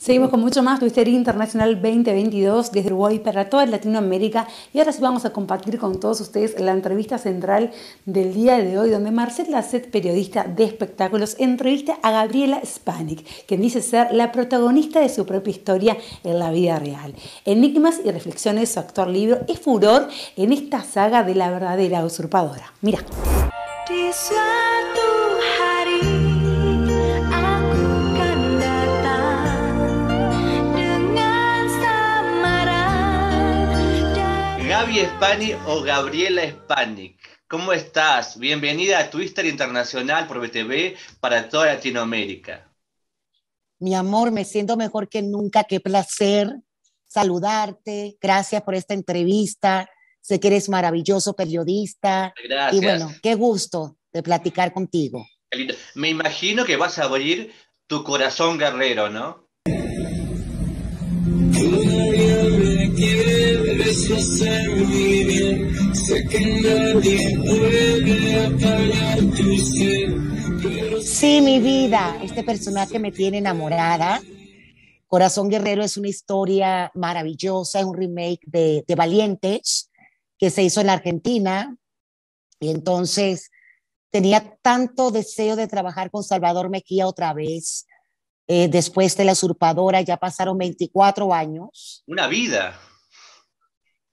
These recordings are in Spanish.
Seguimos con mucho más Twitter Internacional 2022 desde Uruguay para toda Latinoamérica y ahora sí vamos a compartir con todos ustedes la entrevista central del día de hoy donde Marcela Set, periodista de espectáculos, entrevista a Gabriela Spanik, quien dice ser la protagonista de su propia historia en la vida real. Enigmas y reflexiones su actor libro es furor en esta saga de la verdadera usurpadora. Mira. Espani o Gabriela Spanik. ¿Cómo estás? Bienvenida a Twister Internacional por BTV para toda Latinoamérica. Mi amor, me siento mejor que nunca. Qué placer saludarte. Gracias por esta entrevista. Sé que eres maravilloso periodista. Gracias. Y bueno, qué gusto de platicar contigo. Me imagino que vas a abrir tu corazón guerrero, ¿no? Sí, mi vida, este personaje me tiene enamorada. Corazón Guerrero es una historia maravillosa, es un remake de, Valientes que se hizo en la Argentina. Y entonces tenía tanto deseo de trabajar con Salvador Mejía otra vez. Eh, después de la usurpadora ya pasaron 24 años. Una vida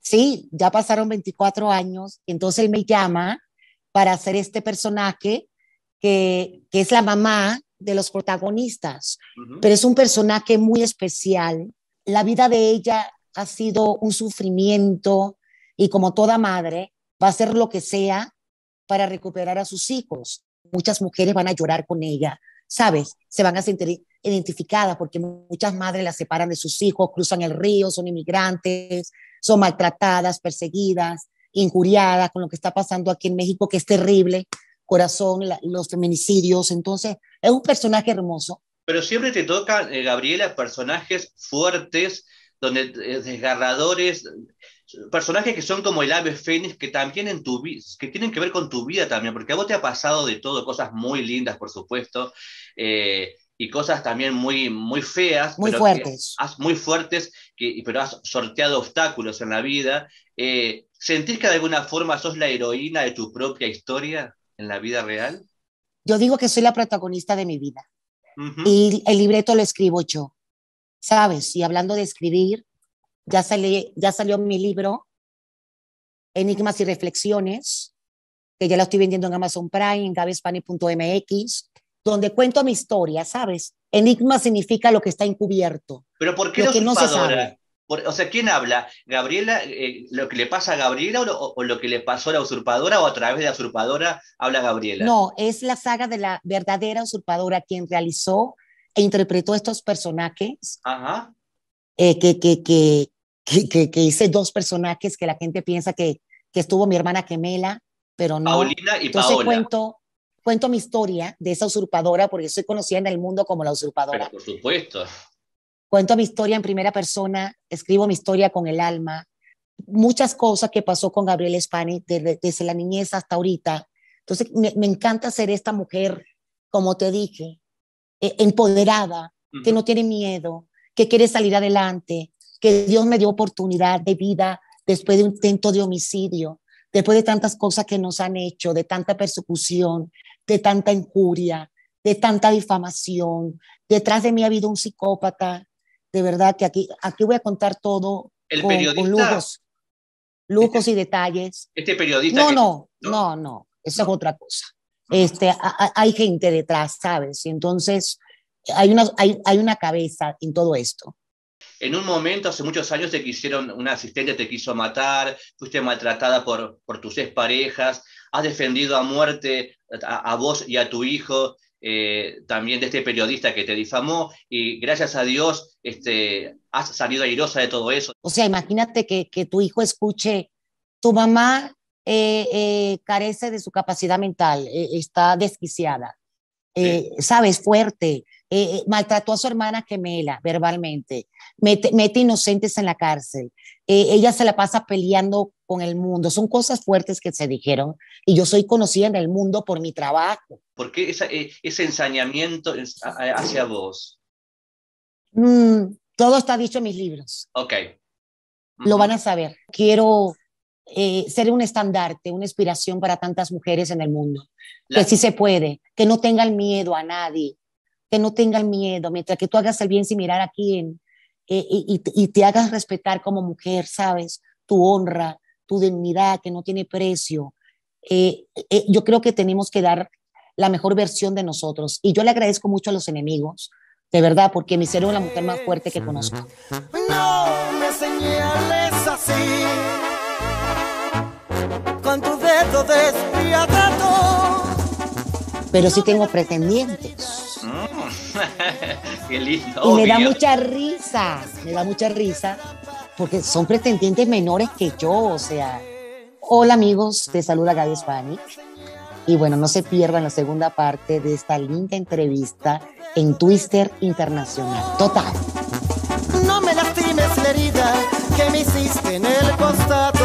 sí, ya pasaron 24 años, entonces él me llama para hacer este personaje que, es la mamá de los protagonistas, pero es un personaje muy especial. La vida de ella ha sido un sufrimiento y como toda madre va a hacer lo que sea para recuperar a sus hijos. Muchas mujeres van a llorar con ella, ¿sabes? Se van a sentir identificadas, porque muchas madres las separan de sus hijos, cruzan el río, son inmigrantes, son maltratadas, perseguidas, injuriadas con lo que está pasando aquí en México, que es terrible, corazón, los feminicidios. Entonces, es un personaje hermoso. Pero siempre te toca, eh, Gabriela, personajes fuertes, donde eh, desgarradores, personajes que son como el ave fénix, que también en tu que tienen que ver con tu vida también, porque a vos te ha pasado de todo, cosas muy lindas, por supuesto, eh, y cosas también muy, muy feas. Muy fuertes. muy fuertes, pero has sorteado obstáculos en la vida. Eh, ¿Sentís que de alguna forma sos la heroína de tu propia historia en la vida real? Yo digo que soy la protagonista de mi vida. Y el libreto lo escribo yo. ¿Sabes? Y hablando de escribir, ya, ya salió mi libro, Enigmas y Reflexiones, que ya lo estoy vendiendo en Amazon Prime, en gabespani.mx donde cuento mi historia, ¿sabes? Enigma significa lo que está encubierto. Pero ¿por qué lo no se sabe? o sea, ¿quién habla? ¿Gabriela, eh, lo que le pasa a Gabriela o lo, que le pasó a la usurpadora o a través de la usurpadora habla Gabriela? No, es la saga de la verdadera usurpadora quien realizó e interpretó estos personajes. Ajá. Eh, que, que, que, que, hice dos personajes que la gente piensa que, que estuvo mi hermana gemela, pero no. Paulina y Entonces cuento cuento mi historia de esa usurpadora, porque soy conocida en el mundo como la usurpadora. Pero por supuesto. Cuento mi historia en primera persona, escribo mi historia con el alma, muchas cosas que pasó con Gabriel Spani desde, la niñez hasta ahorita. Entonces, me, encanta ser esta mujer, como te dije, e, empoderada, que no tiene miedo, que quiere salir adelante, que Dios me dio oportunidad de vida después de un intento de homicidio, después de tantas cosas que nos han hecho, de tanta persecución, de tanta injuria, de tanta difamación. Detrás de mí ha habido un psicópata. De verdad que aquí, aquí voy a contar todo el con, con lujos, y detalles. Este periodista. No, no, no, no, eso es otra cosa. Este, hay gente detrás, ¿sabes? Y entonces hay una, hay, hay una cabeza en todo esto. En un momento, hace muchos años, te quisieron, una asistente te quiso matar, fuiste maltratada por, por tus parejas has defendido a muerte a, vos y a tu hijo, eh, también de este periodista que te difamó, y gracias a Dios este, has salido airosa de todo eso. O sea, imagínate que, tu hijo escuche, tu mamá eh, eh, carece de su capacidad mental, está desquiciada. Eh, sabes, fuerte, eh, eh, maltrató a su hermana gemela verbalmente, mete, mete inocentes en la cárcel, ella se la pasa peleando con el mundo, son cosas fuertes que se dijeron y yo soy conocida en el mundo por mi trabajo. ¿Por qué ese ensañamiento hacia vos? Mm, todo está dicho en mis libros. Ok. Lo van a saber. Quiero eh, ser un estandarte, una inspiración para tantas mujeres en el mundo. Que sí se puede, que no tengan miedo a nadie, que no tengan miedo, mientras que tú hagas el bien sin mirar a quién eh, y, te hagas respetar como mujer, ¿sabes? Tu honra, tu dignidad que no tiene precio. Eh, yo creo que tenemos que dar la mejor versión de nosotros. Y yo le agradezco mucho a los enemigos, de verdad, porque me hicieron la mujer más fuerte que conozco. No me señales así. pero sí tengo pretendientes. Mm. Qué lindo. Y me da mucha risa, me da mucha risa, porque son pretendientes menores que yo, o sea. Hola amigos, te saluda Gaby Spanik. Y bueno, no se pierdan la segunda parte de esta linda entrevista en Twister Internacional. Total. No me lastimes la herida que me hiciste en el costado.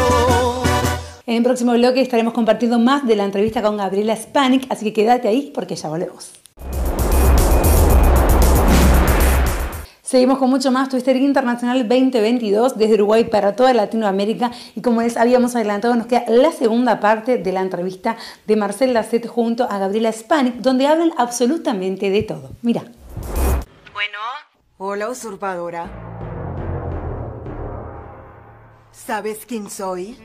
En el próximo bloque estaremos compartiendo más de la entrevista con Gabriela Spanik, así que quédate ahí porque ya volvemos. Seguimos con mucho más Twister Internacional 2022 desde Uruguay para toda Latinoamérica y como les habíamos adelantado nos queda la segunda parte de la entrevista de Marcel Lacet junto a Gabriela Spanik donde hablan absolutamente de todo. Mira. Bueno. Hola usurpadora. ¿Sabes quién soy?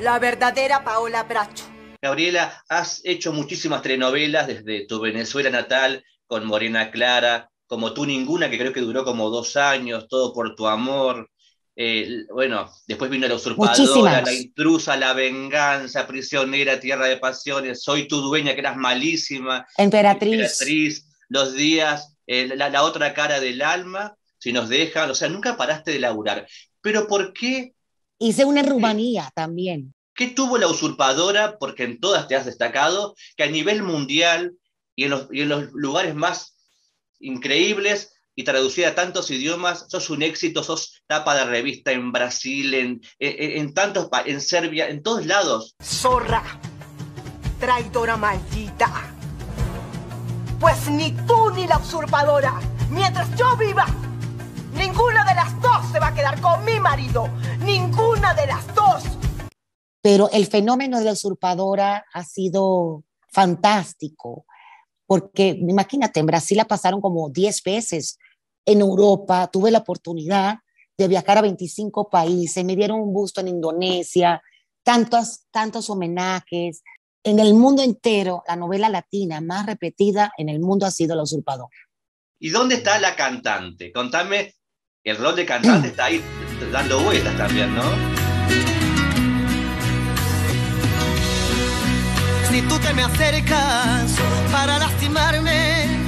la verdadera Paola Bracho. Gabriela, has hecho muchísimas telenovelas desde tu Venezuela natal, con Morena Clara, como tú ninguna, que creo que duró como dos años, todo por tu amor. Eh, bueno, después vino la usurpadora, la intrusa, la venganza, prisionera, tierra de pasiones, soy tu dueña, que eras malísima. Emperatriz. los días, eh, la, la otra cara del alma, si nos dejan, o sea, nunca paraste de laburar. Pero ¿por qué Hice una Rumanía también. ¿Qué tuvo la usurpadora? Porque en todas te has destacado, que a nivel mundial y en los, lugares más increíbles y traducida a tantos idiomas, sos un éxito, sos tapa de revista en Brasil, en, en, tantos en Serbia, en todos lados. Zorra, traidora maldita. Pues ni tú ni la usurpadora, mientras yo viva, Ninguna de las dos se va a quedar con mi marido. Ninguna de las dos. Pero el fenómeno de la usurpadora ha sido fantástico, porque imagínate, en Brasil la pasaron como 10 veces. En Europa tuve la oportunidad de viajar a 25 países, me dieron un busto en Indonesia, tantos, tantos homenajes. En el mundo entero, la novela latina más repetida en el mundo ha sido La usurpadora. ¿Y dónde está la cantante? Contame el rol de cantante está ahí dando vueltas también, ¿no? Si tú te me acercas para lastimarme,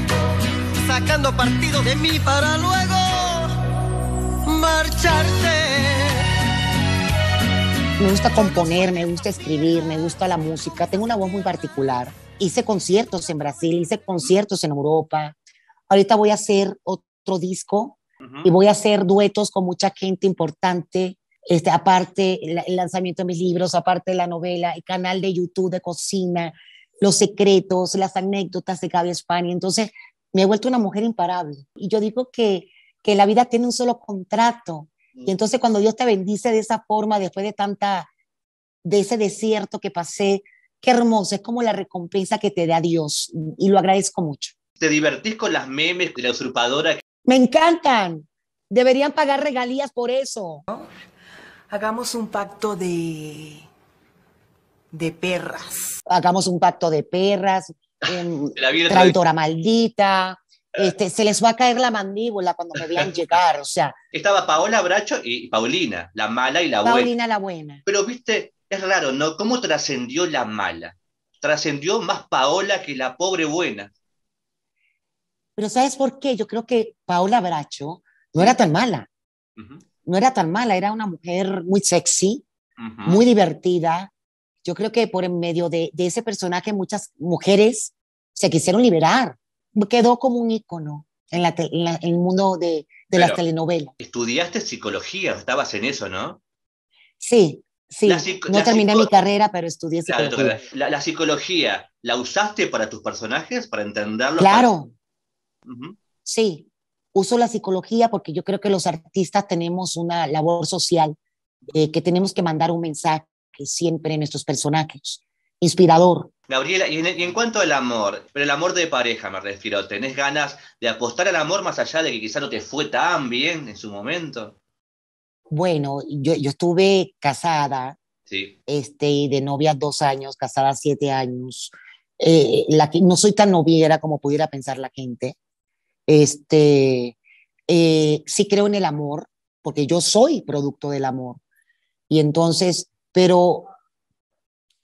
sacando partido de mí para luego marcharte. Me gusta componer, me gusta escribir, me gusta la música. Tengo una voz muy particular. Hice conciertos en Brasil, hice conciertos en Europa. Ahorita voy a hacer otro disco y voy a hacer duetos con mucha gente importante. Este, aparte el lanzamiento de mis libros, aparte la novela, el canal de YouTube de cocina, los secretos, las anécdotas de Gaby España. Entonces, me he vuelto una mujer imparable. Y yo digo que, que la vida tiene un solo contrato. Y entonces cuando Dios te bendice de esa forma, después de tanta, de ese desierto que pasé, qué hermoso, es como la recompensa que te da Dios. Y lo agradezco mucho. ¿Te divertís con las memes de la usurpadora? Me encantan. Deberían pagar regalías por eso. Hagamos un pacto de de perras. Hagamos un pacto de perras. Em, la maldita. Ah. Este, se les va a caer la mandíbula cuando me vean llegar, o sea. Estaba Paola Bracho y Paulina, la mala y la buena. Paulina la buena. Pero viste, es raro, ¿no? ¿Cómo trascendió la mala? Trascendió más Paola que la pobre buena. Pero ¿sabes por qué? Yo creo que Paula Bracho no era tan mala. No era tan mala, era una mujer muy sexy, muy divertida. Yo creo que por en medio de, de, ese personaje muchas mujeres se quisieron liberar. Quedó como un ícono en, la, en, el mundo de, de las telenovelas. Estudiaste psicología, estabas en eso, ¿no? Sí, Sí, no terminé mi carrera, pero estudié psicología. la, la, psicología, ¿la usaste para tus personajes, para entenderlos? Claro, Sí, uso la psicología porque yo creo que los artistas tenemos una labor social, eh, que tenemos que mandar un mensaje siempre en nuestros personajes, inspirador. Gabriela, y en, cuanto al amor, pero el amor de pareja me refiero, ¿tenés ganas de apostar al amor más allá de que quizá no te fue tan bien en su momento? Bueno, yo, estuve casada, sí. este, de novia dos años, casada siete años. Eh, la no soy tan noviera como pudiera pensar la gente. Este, eh, sí creo en el amor, porque yo soy producto del amor. Y entonces, pero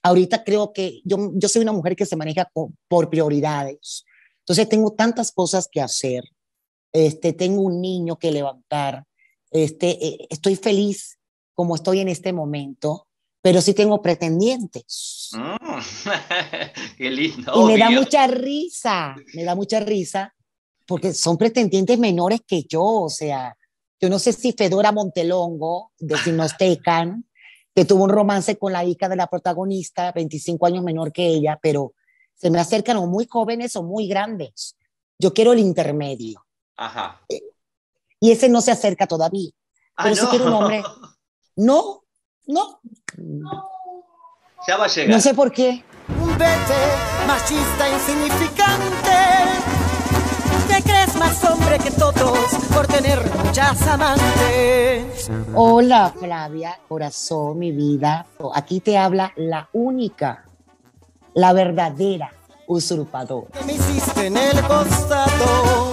ahorita creo que yo, yo soy una mujer que se maneja por prioridades. Entonces tengo tantas cosas que hacer. Este, tengo un niño que levantar. Este, eh, estoy feliz como estoy en este momento, pero sí tengo pretendientes. Mm. Qué lindo. Y me da mucha risa, me da mucha risa porque son pretendientes menores que yo, o sea, yo no sé si Fedora Montelongo, de Sinostecan que tuvo un romance con la hija de la protagonista, 25 años menor que ella, pero se me acercan o muy jóvenes o muy grandes. Yo quiero el intermedio. Ajá. Eh, y ese no se acerca todavía. Ah, pero si quiero un hombre. No, no, no. Ya va a llegar. No sé por qué. Un vete machista insignificante hombre que todos por tener muchas amantes. Hola Flavia, corazón, mi vida. Aquí te habla la única, la verdadera usurpadora. Me hiciste en el costado